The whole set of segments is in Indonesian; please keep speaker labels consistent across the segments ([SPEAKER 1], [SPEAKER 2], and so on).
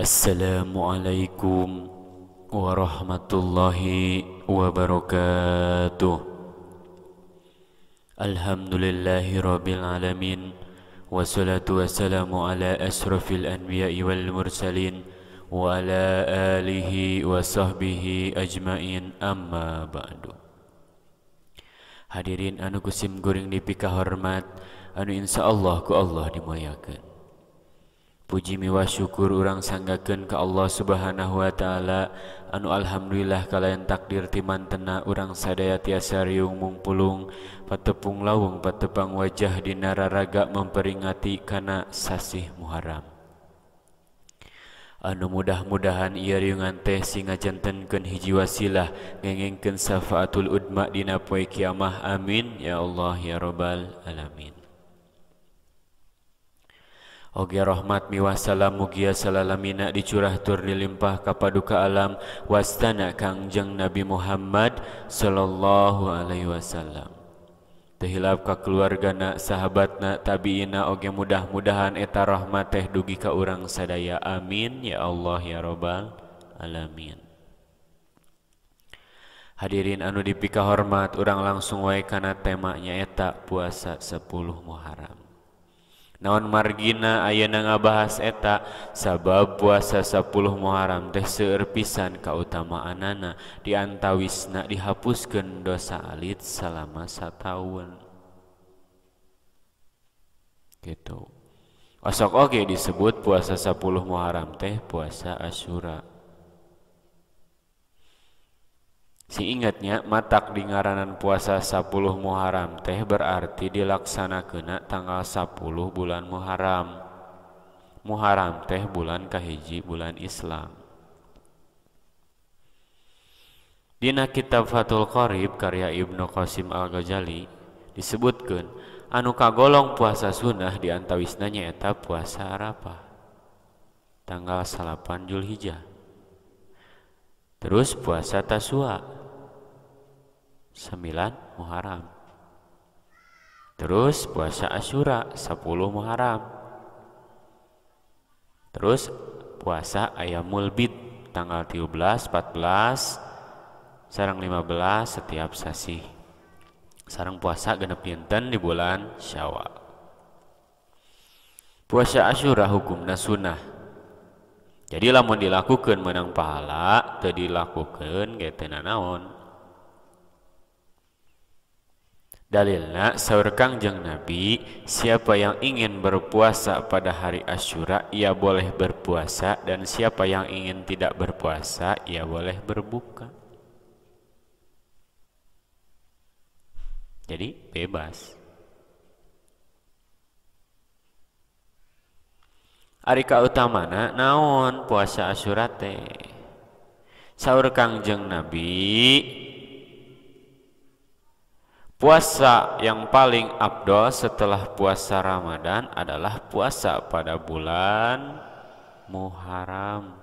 [SPEAKER 1] السلام عليكم ورحمة الله وبركاته الحمد لله رب العالمين والصلاة والسلام على أشرف الأنبياء والمرسلين وعلى آله وصحبه أجمعين أما بعد Hadirin anu kusim goreng dipika hormat anu insya Allah ku Allah dimuliakan Puji miwa syukur orang sanggakan ke Allah subhanahu wa ta'ala anu Alhamdulillah kalian takdir timantena orang sadaya tiasa riung pulung, patepung lawung patepang wajah di dinararaga memperingati kana sasih muharam anu mudah-mudahan ia riungan teh singa jantankan hiji wasilah ngengengken syafaatul udma dina poe kiamah amin ya Allah ya robbal alamin Oge rahmat miwasala mugia salalamina dicurah tur dilimpah kapaduka alam wastana kangjeng Nabi Muhammad sallallahu alaihi wasallam. Tehilap ka sahabat sahabatna tabiina oge mudah-mudahan eta rahmat teh dugi ka urang sadaya amin ya Allah ya robbal alamin. Hadirin anu dipika hormat urang langsung wae kana temanya eta puasa 10 Muharram naon margina ayeuna ngabahas eta sabab puasa 10 Muharram teh seueur pisan kautamaanana diantawisna dihapuskeun dosa alit selama sataun gitu osok oke disebut puasa 10 Muharram teh puasa Asyura Si ingatnya matak di ngaranan puasa 10 Muharram teh berarti dilaksanakan tanggal 10 bulan Muharram. Muharram teh bulan kahiji bulan Islam. Dina kitab Fathul Qarib karya Ibnu Qasim Al-Ghazali disebutkan anu kagolong puasa sunnah di antawisna nyaeta puasa Arafah tanggal 8 Julhijjah. Terus puasa Tasua 9 Muharram. Terus puasa Asyura 10 Muharram. Terus puasa Ayamul Bid tanggal 13, 14, sarang 15 setiap sasi. Sarang puasa genep dinten di bulan Syawal. Puasa Asyura hukumna sunnah jadi lamun dilakukan menang pahala tadi dilakukan gitu naon Dalilna saur Kangjeng Nabi, siapa yang ingin berpuasa pada hari Asyura ia boleh berpuasa dan siapa yang ingin tidak berpuasa ia boleh berbuka. Jadi bebas. Ari utamana naon puasa Asyura teh. Saur Kangjeng Nabi, Puasa yang paling abdol setelah puasa Ramadan adalah puasa pada bulan Muharram.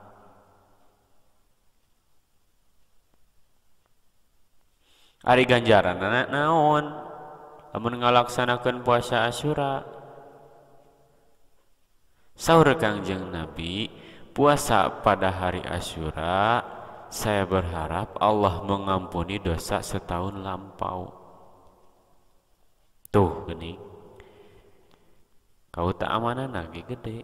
[SPEAKER 1] Ari ganjaran anak naon Amun ngalaksanakan puasa Asyura. Sahur Kangjeng Nabi, puasa pada hari Asyura, saya berharap Allah mengampuni dosa setahun lampau. ni kau tak amanan lagi gede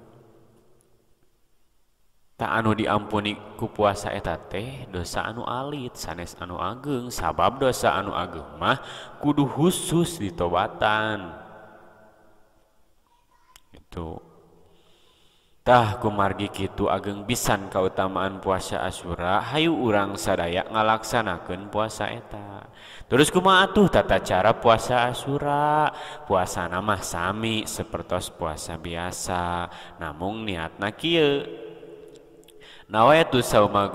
[SPEAKER 1] taku diampuni kupuasaeta teh dosa anu Alilid sanes Anu ageng sabab dosa anu agemah kudu khusus ditbatan itu kumargi Kitu ageng pisan kautamaan puasa asura Hayu urangsaaya ngalakssanken puasa eta terus kuma atuh tata cara puasa asura puasa namamah samiperos puasa biasa namun niat nakil nawa ituuma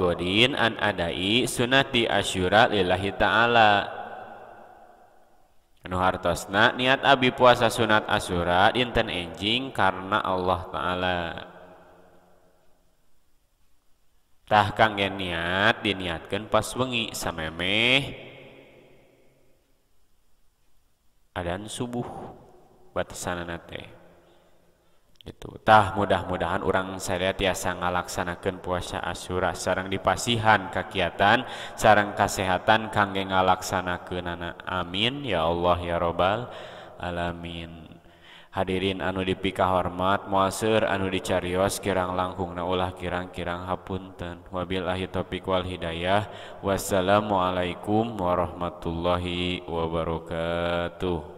[SPEAKER 1] anadai sunati asyura lillahi ta'ala Nuharosnak niat Abi puasa sunat asyura dinten enjing karena Allah ta'ala tah kangge niat diniatkan pas wengi samemeh adan subuh batasanana teh itu tah mudah-mudahan orang saya tiasa ngalaksanakan puasa asyura sarang dipasihan kegiatan sarang kesehatan kangge ngalaksanakeun amin ya Allah ya robbal alamin hadirin anu dipikah hormat muasir anu dicarios kirang langkung naulah kirang-kirang hapunten wabillahi topik wal hidayah wassalamualaikum warahmatullahi wabarakatuh